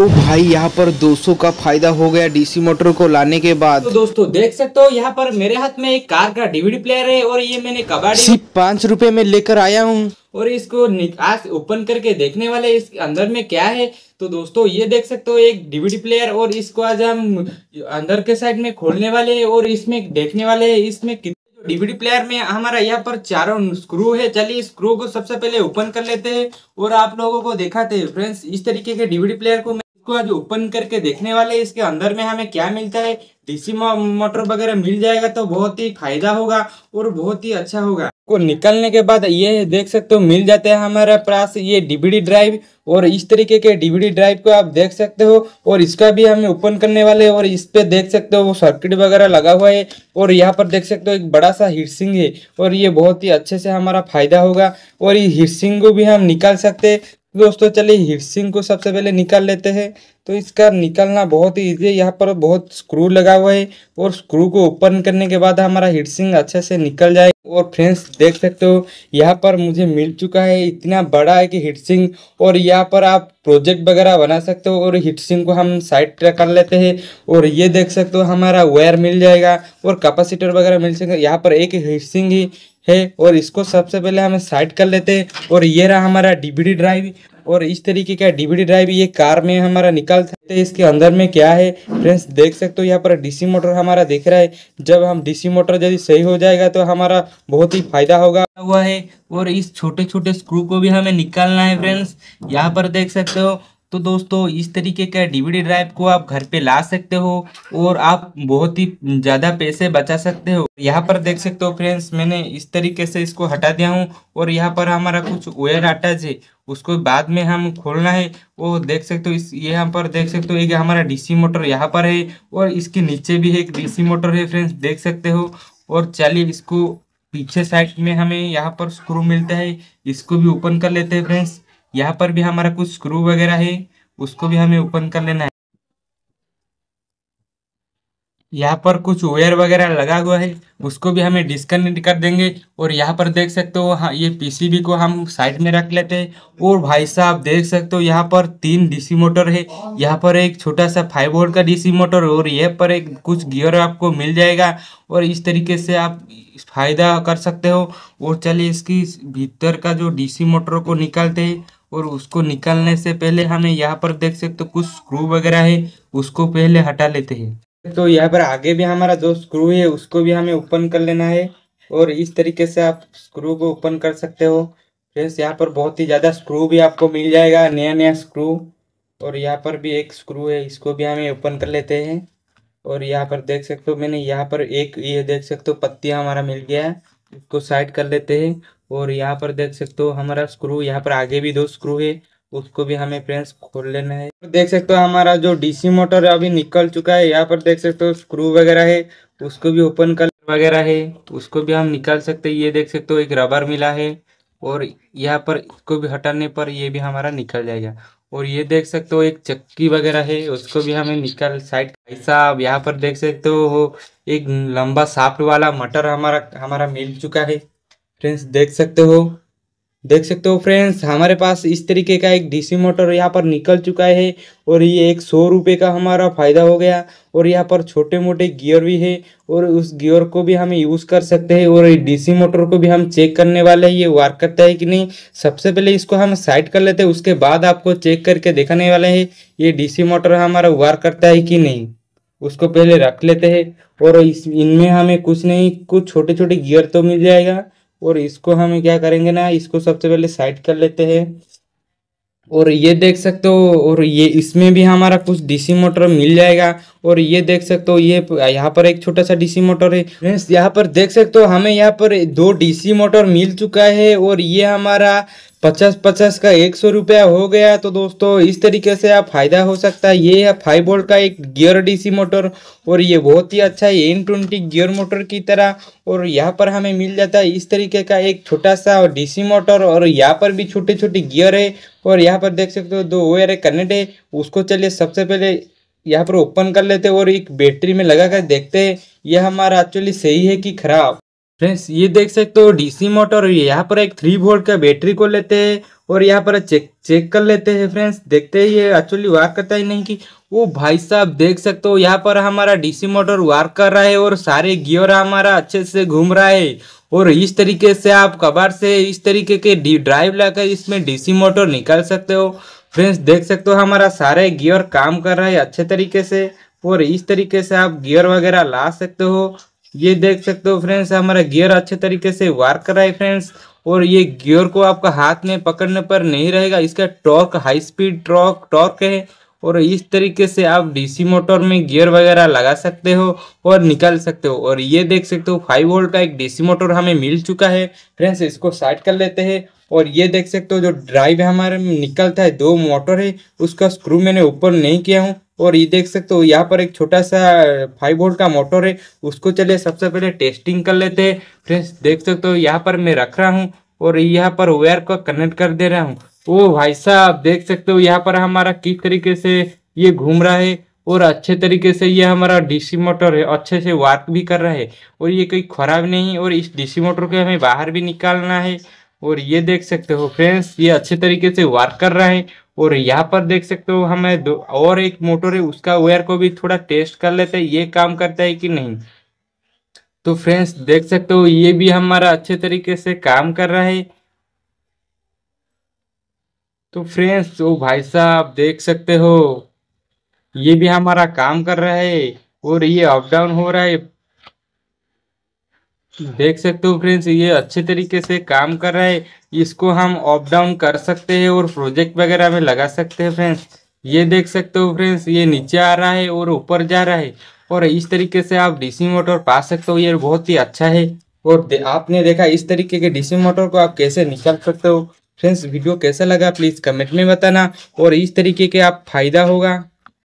ओ तो भाई यहाँ पर 200 का फायदा हो गया डीसी मोटर को लाने के बाद तो दोस्तों देख सकते हो यहाँ पर मेरे हाथ में एक कार का डीवीडी प्लेयर है और ये मैंने कबाड़ी सिर्फ पांच रूपए में लेकर आया हूँ और इसको आज ओपन करके देखने वाले इस अंदर में क्या है तो दोस्तों ये देख सकते हो एक डीवीडी प्लेयर और इसको आज हम अंदर के साइड में खोलने वाले है और इसमें देखने वाले है इसमें डीवीडी प्लेयर में हमारा यहाँ पर चारों स्क्रू है चलिए स्क्रू को सबसे पहले ओपन कर लेते हैं और आप लोगों को दिखाते हैं फ्रेंड्स इस तरीके के डीवीडी प्लेयर को इसको आज ओपन करके देखने वाले इसके अंदर में हमें क्या मिलता है डीसी मोटर वगैरह मिल जाएगा तो बहुत ही फायदा होगा और बहुत ही अच्छा होगा को निकलने के बाद ये देख सकते हो मिल जाते हैं हमारे पास ये डीवीडी ड्राइव और इस तरीके के डीवीडी ड्राइव को आप देख सकते हो और इसका भी हमें ओपन करने वाले और इस पे देख सकते हो वो सर्किट वगैरह लगा हुआ है और यहाँ पर देख सकते हो एक बड़ा सा हिटसिंग है और ये बहुत ही अच्छे से हमारा फायदा होगा और ये हिटसिंग को भी हम निकाल सकते तो दोस्तों चलिए हीट को सबसे पहले निकाल लेते हैं तो इसका निकालना बहुत ही ईजी है यहाँ पर बहुत स्क्रू लगा हुआ है और स्क्रू को ओपन करने के बाद हमारा हिटसिंग अच्छे से निकल जाए और फ्रेंड्स देख सकते हो यहाँ पर मुझे मिल चुका है इतना बड़ा है कि हिटसिंग और यहाँ पर आप प्रोजेक्ट वगैरह बना सकते हो और हीट सिंह को हम साइड पर कर लेते हैं और ये देख सकते हो हमारा वायर मिल जाएगा और कैपेसिटर वगैरह मिल सकेगा यहाँ पर एक हीट सिंह ही है और इसको सबसे पहले हमें साइड कर लेते हैं और ये रहा हमारा डीबीडी ड्राइव और इस तरीके का डीबीडी ड्राइव ये कार में हमारा निकालते हैं इसके अंदर में क्या है फ्रेंड्स देख सकते हो यहाँ पर डीसी मोटर हमारा दिख रहा है जब हम डीसी मोटर यदि सही हो जाएगा तो हमारा बहुत ही फायदा होगा हुआ है और इस छोटे छोटे स्क्रू को भी हमें निकालना है फ्रेंड्स यहाँ पर देख सकते हो तो दोस्तों इस तरीके का डीवीडी ड्राइव को आप घर पे ला सकते हो और आप बहुत ही ज़्यादा पैसे बचा सकते हो यहाँ पर देख सकते हो फ्रेंड्स मैंने इस तरीके से इसको हटा दिया हूँ और यहाँ पर हमारा कुछ वेयर अटैच है उसको बाद में हम खोलना है वो देख सकते हो इस यहाँ पर देख सकते हो एक हमारा डीसी मोटर यहाँ पर है और इसके नीचे भी एक डीसी मोटर है फ्रेंड्स देख सकते हो और चलिए इसको पीछे साइड में हमें यहाँ पर स्क्रू मिलता है इसको भी ओपन कर लेते हैं फ्रेंड्स यहाँ पर भी हमारा कुछ स्क्रू वगैरह है उसको भी हमें ओपन कर लेना है यहाँ पर कुछ वायर वगैरह लगा हुआ है उसको भी हमें डिस्कनेक्ट कर देंगे और यहाँ पर देख सकते हो हाँ ये पीसीबी को हम साइड में रख लेते हैं और भाई साहब देख सकते हो यहाँ पर तीन डीसी मोटर है यहाँ पर एक छोटा सा फाइव वोल्ट का डीसी मोटर और ये पर एक कुछ गियर आपको मिल जाएगा और इस तरीके से आप फायदा कर सकते हो और चलिए इसकी भीतर का जो डीसी मोटर को निकालते हैं और उसको निकालने से पहले हमें यहाँ पर देख सकते हो कुछ स्क्रू वगैरह है उसको पहले हटा लेते हैं तो यहाँ पर आगे भी हमारा जो स्क्रू है उसको भी हमें ओपन कर लेना है और इस तरीके से आप स्क्रू को ओपन कर सकते हो फ्रेंड्स यहाँ पर बहुत ही ज़्यादा स्क्रू भी आपको मिल जाएगा नया नया स्क्रू और यहाँ पर भी एक स्क्रू है इसको भी हमें ओपन कर लेते हैं और यहाँ पर देख सकते हो मैंने यहाँ पर एक ये देख सकते हो पत्ती हमारा मिल गया है इसको साइड कर लेते हैं और यहाँ पर देख सकते हो हमारा स्क्रू यहाँ पर आगे भी दो स्क्रू है उसको भी हमें फ्रेंड्स खोल लेना है देख सकते हो हमारा जो डीसी मोटर है अभी निकल चुका है यहाँ पर देख सकते हो स्क्रू वगैरह है उसको भी ओपन कर वगैरह है उसको भी हम निकाल सकते हैं ये देख सकते हो एक रबर मिला है और यहाँ पर इसको भी हटाने पर ये भी हमारा निकल जाएगा और ये देख सकते हो एक चक्की वगैरह है उसको भी हमें निकल साइड ऐसा यहाँ पर देख सकते हो एक लंबा साफ्ट वाला मटर हमारा हमारा मिल चुका है फ्रेंड्स देख सकते हो देख सकते हो फ्रेंड्स हमारे पास इस तरीके का एक डीसी मोटर यहाँ पर निकल चुका है और ये एक सौ रुपये का हमारा फ़ायदा हो गया और यहाँ पर छोटे मोटे गियर भी है और उस गियर को भी हम यूज़ कर सकते हैं और डीसी मोटर को भी हम चेक करने वाले हैं ये वर्क करता है कि नहीं सबसे पहले इसको हम साइड कर लेते हैं उसके बाद आपको चेक करके दिखाने वाले हैं ये डीसी मोटर हमारा वर्क करता है कि नहीं उसको पहले रख लेते हैं और इस इनमें हमें कुछ नहीं कुछ छोटे छोटे गियर तो मिल जाएगा और इसको हम क्या करेंगे ना इसको सबसे पहले साइड कर लेते हैं और ये देख सकते हो और ये इसमें भी हमारा कुछ डीसी मोटर मिल जाएगा और ये देख सकते हो ये यहाँ पर एक छोटा सा डीसी मोटर है फ्रेंड्स यहाँ पर देख सकते हो हमें यहाँ पर दो डीसी मोटर मिल चुका है और ये हमारा पचास पचास का एक सौ रुपया हो गया तो दोस्तों इस तरीके से आप फायदा हो सकता है ये है फाइव वोल्ट का एक गियर डीसी मोटर और ये बहुत ही अच्छा है एन ट्वेंटी गियर मोटर की तरह और यहाँ पर हमें मिल जाता है इस तरीके का एक छोटा सा डीसी मोटर और यहाँ पर भी छोटे छोटे गियर है और यहाँ पर देख सकते हो दो वायर कनेक्ट है उसको चलिए सबसे पहले यहाँ पर ओपन कर लेते और एक बैटरी में लगा कर देखते यह हमारा एक्चुअली सही है कि खराब फ्रेंड्स ये देख सकते हो डीसी मोटर यहाँ पर एक थ्री वोल्ट का बैटरी को लेते हैं और यहाँ पर चेक चेक कर लेते हैं फ्रेंड्स देखते हैं ये एक्चुअली वार्क करता ही नहीं कि वो भाई साहब देख सकते हो यहाँ पर हमारा डीसी मोटर वार्क कर रहा है और सारे गियर हमारा अच्छे से घूम रहा है और इस तरीके से आप कबाड़ से इस तरीके के ड्राइव लाकर इसमें डीसी मोटर निकाल सकते हो फ्रेंड्स देख सकते हो हमारा सारे गियर काम कर रहा है अच्छे तरीके से और इस तरीके से आप गियर वगैरह ला सकते हो ये देख सकते हो फ्रेंड्स हमारा गियर अच्छे तरीके से वर्क कर रहा है फ्रेंड्स और ये गियर को आपका हाथ में पकड़ने पर नहीं रहेगा इसका torque high speed torque torque है और इस तरीके से आप डीसी मोटर में गियर वगैरह लगा सकते हो और निकाल सकते हो और ये देख सकते हो फाइव वोल्ट का एक डीसी मोटर हमें मिल चुका है फ्रेंड्स इसको साइड कर लेते हैं और ये देख सकते हो जो ड्राइव हमारे निकलता है दो मोटर है उसका स्क्रू मैंने ऊपर नहीं किया हूँ और ये देख सकते हो यहाँ पर एक छोटा सा फाइव वोल्ट का मोटर है उसको चले सबसे पहले टेस्टिंग कर लेते हैं फ्रेंड्स देख सकते हो यहाँ पर मैं रख रहा हूँ और यहाँ पर वायर को कनेक्ट कर दे रहा हूँ ओ भाई साहब देख सकते हो यहाँ पर हमारा किस तरीके से ये घूम रहा है और अच्छे तरीके से ये हमारा डीसी मोटर है अच्छे से वर्क भी कर रहा है और ये कोई खराब नहीं और इस डीसी मोटर को हमें बाहर भी निकालना है और ये देख सकते हो फ्रेंड्स ये अच्छे तरीके से वर्क कर रहा है और यहाँ पर देख सकते हो हमें दो और एक मोटर है उसका वायर को भी थोड़ा टेस्ट कर लेते हैं ये काम करता है कि नहीं तो फ्रेंड्स देख सकते हो ये भी हमारा अच्छे तरीके से काम कर रहा है तो फ्रेंड्स वो भाई साहब देख सकते हो ये भी हमारा काम कर रहा है और ये अप डाउन हो रहा है देख सकते हो फ्रेंड्स ये अच्छे तरीके से काम कर रहा है इसको हम अप डाउन कर सकते हैं और प्रोजेक्ट वगैरह में लगा सकते हैं फ्रेंड्स ये देख सकते हो फ्रेंड्स ये नीचे आ रहा है और ऊपर जा रहा है और इस तरीके से आप डीसी मोटर पा सकते हो ये बहुत ही अच्छा है और दे, आपने देखा इस तरीके के डीसी मोटर को आप कैसे निकाल सकते हो फ्रेंड्स वीडियो कैसा लगा प्लीज़ कमेंट में बताना और इस तरीके के आप फ़ायदा होगा